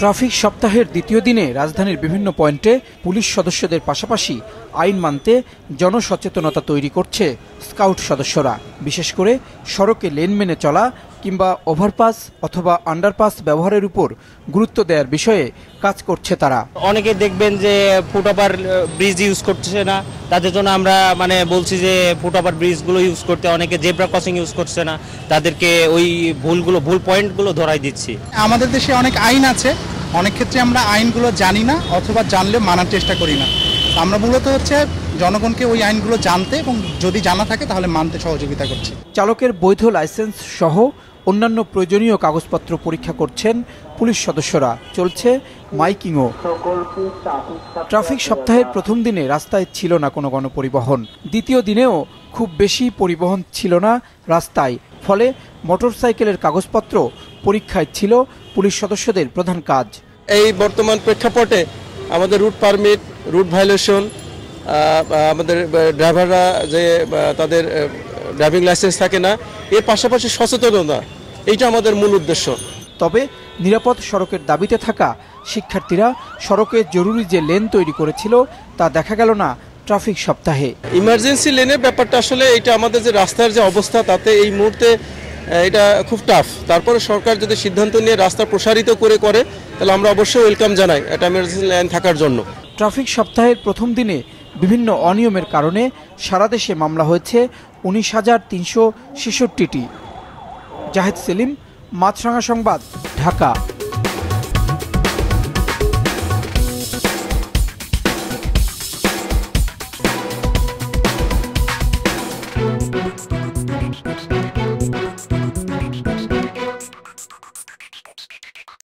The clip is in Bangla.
ট্রাফিক সপ্তাহের দ্বিতীয় দিনে রাজধানীর বিভিন্ন পয়েন্টে পুলিশ সদস্যদের পাশাপাশি আইন মানতে জনসচেতনতা তৈরি করছে স্কাউট সদস্যরা বিশেষ করে সড়কে লেন মেনে চলা কিংবা ওভারপাস অথবা আন্ডারপাস ব্যবহারের উপর গুরুত্ব দেওয়ার বিষয়ে কাজ করছে তারা অনেকে দেখবেন যে ফুটওভার ব্রিজ ইউজ করছে না তাদের জন্য আমরা মানে বলছি যে ফুটওভার ব্রিজগুলো ইউজ করতে অনেকে জেব্রা ক্রসিং ইউজ করছে না তাদেরকে ওই ভুলগুলো ভুল পয়েন্টগুলো ধরাই দিচ্ছি আমাদের দেশে অনেক আইন আছে অনেক ক্ষেত্রে আমরা আইনগুলো জানি না অথবা জানলে মানার চেষ্টা করি না আমরা মূলত হচ্ছে জনগণকে ওই আইনগুলো জানতে এবং যদি জানা থাকে তাহলে মানতে সহযোগিতা করছি চালকের বৈধ লাইসেন্স সহ অন্যান্য প্রয়োজনীয় কাগজপত্র পরীক্ষা করছেন পুলিশ সদস্যরা চলছে মাইকিংও ট্রাফিক সপ্তাহের প্রথম দিনে রাস্তায় ছিল না কোনো গণপরিবহন দ্বিতীয় দিনেও খুব বেশি পরিবহন ছিল না রাস্তায় ফলে মোটরসাইকেলের কাগজপত্র পরীক্ষায় ছিল পুলিশ সদস্যদের প্রধান কাজ এই বর্তমান প্রেক্ষাপটে আমাদের রুট পারমিট রুট ভায়োলেশন আমাদের ড্রাইভাররা যে তাদের ড্রাইভিং লাইসেন্স থাকে না এর পাশাপাশি সচেতনতা এইটা আমাদের মূল উদ্দেশ্য তবে নিরাপদ সড়কের দাবিতে থাকা শিক্ষার্থীরা সড়কে জরুরি যে লেন তৈরি করেছিল তা দেখা গেল না ট্রাফিক সপ্তাহে ইমার্জেন্সি লেনের ব্যাপারটা আসলে এটা আমাদের যে রাস্তার যে অবস্থা তাতে এই মুহূর্তে এটা খুব টাফ তারপরে সরকার যদি সিদ্ধান্ত নিয়ে রাস্তা প্রসারিত করে করে তাহলে আমরা অবশ্যই ওয়েলকাম জানাই এটা এমার্জেন্সি লাইন থাকার জন্য ট্রাফিক সপ্তাহের প্রথম দিনে বিভিন্ন অনিয়মের কারণে সারা দেশে মামলা হয়েছে উনিশ হাজার তিনশো ছেষট্টিটি জাহেদ সেলিম মাছরাঙা সংবাদ ঢাকা